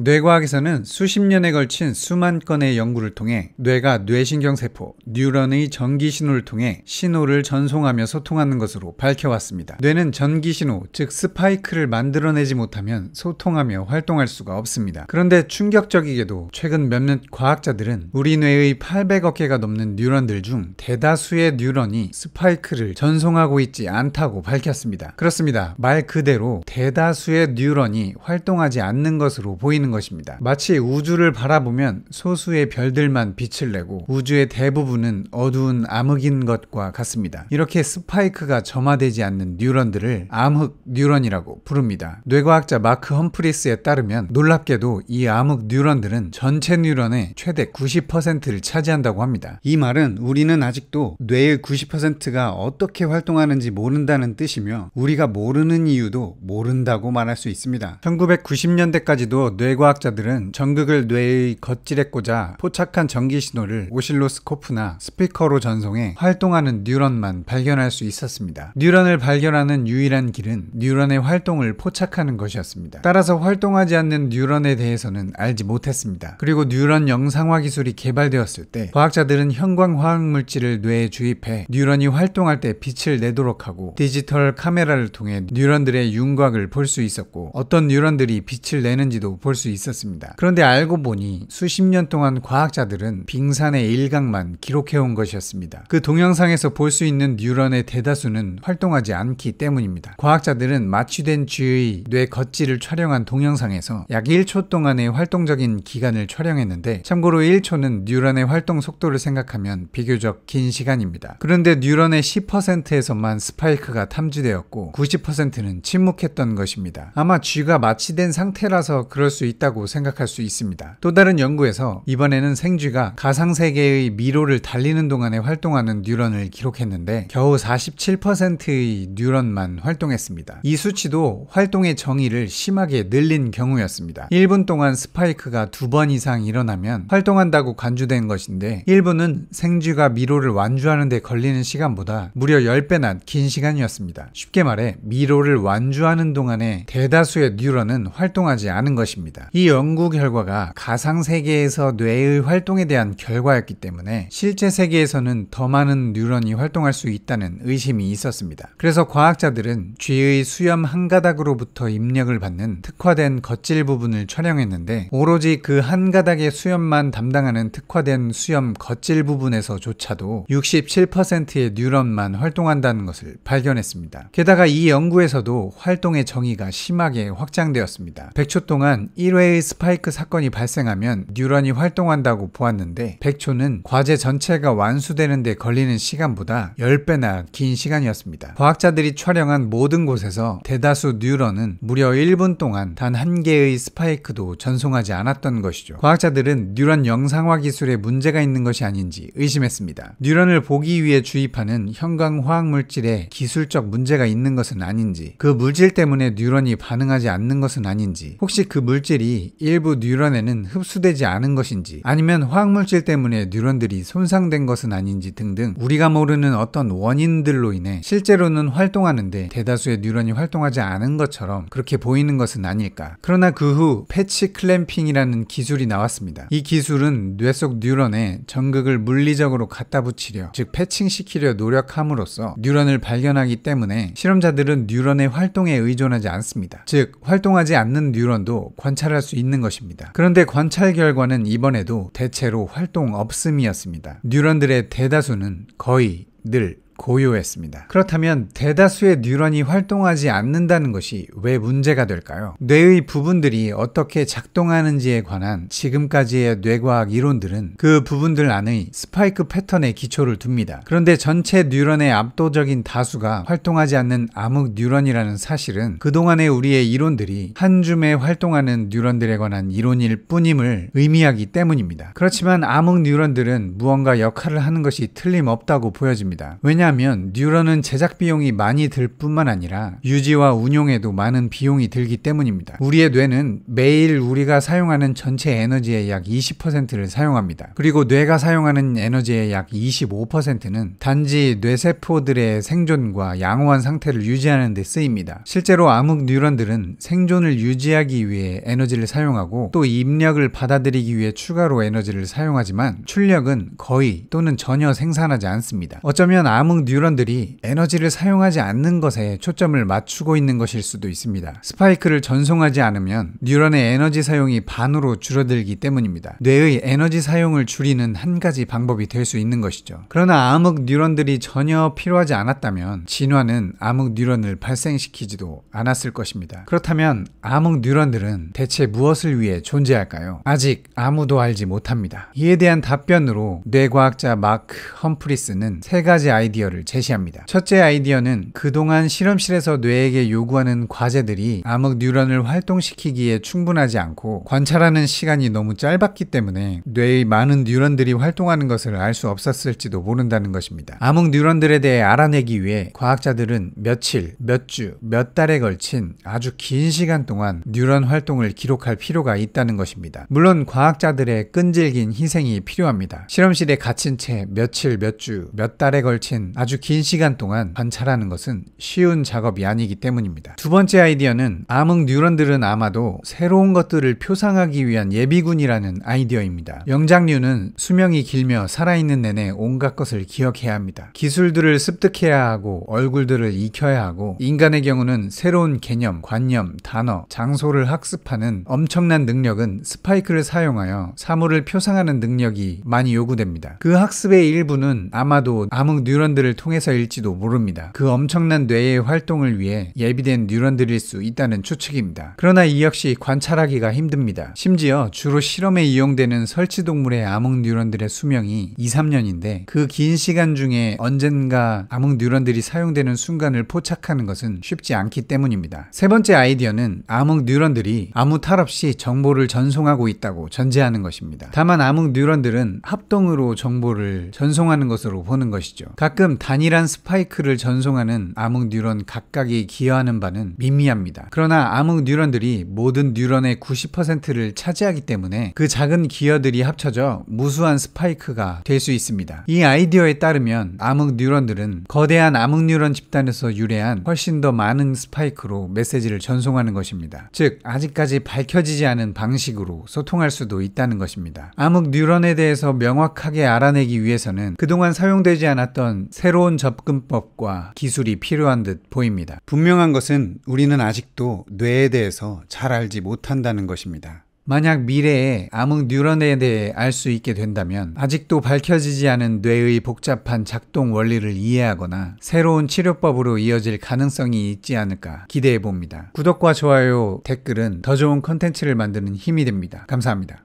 뇌과학에서는 수십 년에 걸친 수만 건의 연구를 통해 뇌가 뇌신경세포, 뉴런의 전기신호를 통해 신호를 전송하며 소통하는 것으로 밝혀왔습니다. 뇌는 전기신호, 즉 스파이크를 만들어내지 못하면 소통하며 활동할 수가 없습니다. 그런데 충격적이게도 최근 몇몇 과학자들은 우리 뇌의 800억 개가 넘는 뉴런들 중 대다수의 뉴런이 스파이크를 전송하고 있지 않다고 밝혔습니다. 그렇습니다. 말 그대로 대다수의 뉴런이 활동하지 않는 것으로 보이는 있는 것입니다. 마치 우주를 바라보면 소수의 별들만 빛을 내고 우주의 대부분은 어두운 암흑인 것과 같습니다. 이렇게 스파이크가 점화되지 않는 뉴런들을 암흑 뉴런이라고 부릅니다. 뇌과학자 마크 험프리스에 따르면 놀랍게도 이 암흑 뉴런들은 전체 뉴런의 최대 90%를 차지한다고 합니다. 이 말은 우리는 아직도 뇌의 90%가 어떻게 활동하는지 모른다는 뜻이며 우리가 모르는 이유도 모른다고 말할 수 있습니다. 1990년대까지도 뇌 뇌과학자들은 전극을 뇌의 겉질에 꽂아 포착한 전기 신호를 오실로스코프나 스피커로 전송해 활동하는 뉴런만 발견할 수 있었습니다. 뉴런을 발견하는 유일한 길은 뉴런의 활동을 포착하는 것이었습니다. 따라서 활동하지 않는 뉴런에 대해서는 알지 못했습니다. 그리고 뉴런 영상화 기술이 개발되었을 때 과학자들은 형광 화학 물질을 뇌에 주입해 뉴런이 활동할 때 빛을 내도록 하고 디지털 카메라를 통해 뉴런들의 윤곽을 볼 수 있었고 어떤 뉴런들이 빛을 내는지도 볼수 수 있었습니다. 그런데 알고 보니 수십 년 동안 과학자들은 빙산의 일각만 기록해온 것이었습니다. 그 동영상에서 볼 수 있는 뉴런의 대다수는 활동하지 않기 때문입니다. 과학자들은 마취된 쥐의 뇌 겉질을 촬영한 동영상에서 약 1초 동안의 활동적인 기간을 촬영했는데 참고로 1초는 뉴런의 활동 속도를 생각하면 비교적 긴 시간입니다. 그런데 뉴런의 10%에서만 스파이크가 탐지되었고 90%는 침묵했던 것입니다. 아마 쥐가 마취된 상태라서 그럴 수 있다고 생각할 수 있습니다. 또 다른 연구에서 이번에는 생쥐가 가상세계의 미로를 달리는 동안에 활동하는 뉴런을 기록했는데 겨우 47%의 뉴런만 활동했습니다. 이 수치도 활동의 정의를 심하게 늘린 경우였습니다. 1분 동안 스파이크가 두 번 이상 일어나면 활동한다고 간주된 것인데 1분은 생쥐가 미로를 완주하는 데 걸리는 시간보다 무려 10배나 긴 시간이었습니다. 쉽게 말해 미로를 완주하는 동안에 대다수의 뉴런은 활동하지 않은 것입니다. 있습니다. 이 연구 결과가 가상 세계에서 뇌의 활동에 대한 결과였기 때문에 실제 세계에서는 더 많은 뉴런이 활동할 수 있다는 의심이 있었습니다. 그래서 과학자들은 쥐의 수염 한 가닥으로부터 입력을 받는 특화된 겉질 부분을 촬영했는데 오로지 그 한 가닥의 수염만 담당하는 특화된 수염 겉질 부분에서조차도 67%의 뉴런만 활동한다는 것을 발견했습니다. 게다가 이 연구에서도 활동의 정의가 심하게 확장되었습니다. 100초 동안 1회의 스파이크 사건이 발생하면 뉴런이 활동한다고 보았는데 100초는 과제 전체가 완수되는 데 걸리는 시간보다 10배나 긴 시간이었습니다. 과학자들이 촬영한 모든 곳에서 대다수 뉴런은 무려 1분 동안 단 한 개의 스파이크도 전송하지 않았던 것이죠. 과학자들은 뉴런 영상화 기술에 문제가 있는 것이 아닌지 의심했습니다. 뉴런을 보기 위해 주입하는 형광 화학 물질에 기술적 문제가 있는 것은 아닌지 그 물질 때문에 뉴런이 반응하지 않는 것은 아닌지 혹시 그 물질 혈액이 일부 뉴런에는 흡수되지 않은 것인지 아니면 화학물질 때문에 뉴런들이 손상된 것은 아닌지 등등 우리가 모르는 어떤 원인들로 인해 실제로는 활동하는데 대다수의 뉴런이 활동하지 않은 것처럼 그렇게 보이는 것은 아닐까. 그러나 그 후 패치 클램핑이라는 기술이 나왔습니다. 이 기술은 뇌 속 뉴런에 전극을 물리적으로 갖다 붙이려 즉 패칭시키려 노력함으로써 뉴런을 발견하기 때문에 실험자들은 뉴런의 활동에 의존하지 않습니다. 즉 활동하지 않는 뉴런도 관찰 관찰할 수 있는 것입니다. 그런데 관찰 결과는 이번에도 대체로 활동 없음이었습니다. 뉴런들의 대다수는 거의 늘 고요했습니다. 그렇다면 대다수의 뉴런이 활동하지 않는다는 것이 왜 문제가 될까요? 뇌의 부분들이 어떻게 작동하는지에 관한 지금까지의 뇌과학 이론들은 그 부분들 안의 스파이크 패턴에 기초를 둡니다. 그런데 전체 뉴런의 압도적인 다수가 활동하지 않는 암흑 뉴런이라는 사실은 그동안의 우리의 이론들이 한 줌에 활동하는 뉴런들에 관한 이론일 뿐임을 의미하기 때문입니다. 그렇지만 암흑 뉴런들은 무언가 역할을 하는 것이 틀림없다고 보여집니다. 왜냐 왜냐하면 뉴런은 제작 비용이 많이 들 뿐만 아니라 유지와 운용에도 많은 비용이 들기 때문입니다. 우리의 뇌는 매일 우리가 사용하는 전체 에너지의 약 20%를 사용합니다. 그리고 뇌가 사용하는 에너지의 약 25%는 단지 뇌세포들의 생존과 양호한 상태를 유지하는 데 쓰입니다. 실제로 암흑 뉴런들은 생존을 유지하기 위해 에너지를 사용하고 또 입력을 받아들이기 위해 추가로 에너지를 사용하지만 출력은 거의 또는 전혀 생산하지 않습니다. 어쩌면 암흑 감각 뉴런들이 에너지를 사용하지 않는 것에 초점을 맞추고 있는 것일 수도 있습니다. 스파이크를 전송하지 않으면 뉴런의 에너지 사용이 반으로 줄어들기 때문입니다. 뇌의 에너지 사용을 줄이는 한 가지 방법이 될 수 있는 것이죠. 그러나 암흑 뉴런들이 전혀 필요하지 않았다면 진화는 암흑 뉴런을 발생시키지도 않았을 것입니다. 그렇다면 암흑 뉴런들은 대체 무엇을 위해 존재할까요? 아직 아무도 알지 못합니다. 이에 대한 답변으로 뇌과학자 마크 험프리스는 세 가지 아이디어 아이디어를 제시합니다. 첫째 아이디어는 그동안 실험실에서 뇌에게 요구하는 과제들이 암흑 뉴런을 활동시키기에 충분하지 않고 관찰하는 시간이 너무 짧았기 때문에 뇌의 많은 뉴런들이 활동하는 것을 알 수 없었을지도 모른다는 것입니다. 암흑 뉴런들에 대해 알아내기 위해 과학자들은 며칠, 몇 주, 몇 달에 걸친 아주 긴 시간 동안 뉴런 활동을 기록할 필요가 있다는 것입니다. 물론 과학자들의 끈질긴 희생이 필요합니다. 실험실에 갇힌 채 며칠, 몇 주, 몇 달에 걸친 아주 긴 시간 동안 관찰하는 것은 쉬운 작업이 아니기 때문입니다. 두 번째 아이디어는 암흑 뉴런들은 아마도 새로운 것들을 표상하기 위한 예비군이라는 아이디어입니다. 영장류는 수명이 길며 살아있는 내내 온갖 것을 기억해야 합니다. 기술들을 습득해야 하고 얼굴들을 익혀야 하고 인간의 경우는 새로운 개념, 관념, 단어, 장소를 학습하는 엄청난 능력은 스파이크를 사용하여 사물을 표상하는 능력이 많이 요구됩니다. 그 학습의 일부는 아마도 암흑 뉴런들을 뇌파 통해서일지도 모릅니다. 그 엄청난 뇌의 활동을 위해 예비된 뉴런들일 수 있다는 추측입니다. 그러나 이 역시 관찰하기가 힘듭니다. 심지어 주로 실험에 이용되는 설치동물의 암흑 뉴런들의 수명이 2, 3년인데 그 긴 시간 중에 언젠가 암흑 뉴런들이 사용되는 순간을 포착하는 것은 쉽지 않기 때문입니다. 세 번째 아이디어는 암흑 뉴런들이 아무 탈 없이 정보를 전송하고 있다고 전제하는 것입니다. 다만 암흑 뉴런들은 합동으로 정보를 전송하는 것으로 보는 것이죠. 가끔 그만 단일한 스파이크를 전송하는 암흑 뉴런 각각이 기여하는 바는 미미합니다. 그러나 암흑 뉴런들이 모든 뉴런의 90%를 차지하기 때문에 그 작은 기여들이 합쳐져 무수한 스파이크가 될 수 있습니다. 이 아이디어에 따르면 암흑 뉴런들은 거대한 암흑 뉴런 집단에서 유래한 훨씬 더 많은 스파이크로 메시지를 전송하는 것입니다. 즉 아직까지 밝혀지지 않은 방식으로 소통할 수도 있다는 것입니다. 암흑 뉴런에 대해서 명확하게 알아내기 위해서는 그동안 사용되지 않았던 새로운 접근법과 기술이 필요한 듯 보입니다. 분명한 것은 우리는 아직도 뇌에 대해서 잘 알지 못한다는 것입니다. 만약 미래에 암흑 뉴런에 대해 알 수 있게 된다면 아직도 밝혀지지 않은 뇌의 복잡한 작동 원리를 이해하거나 새로운 치료법으로 이어질 가능성이 있지 않을까 기대해 봅니다. 구독과 좋아요, 댓글은 더 좋은 컨텐츠를 만드는 힘이 됩니다. 감사합니다.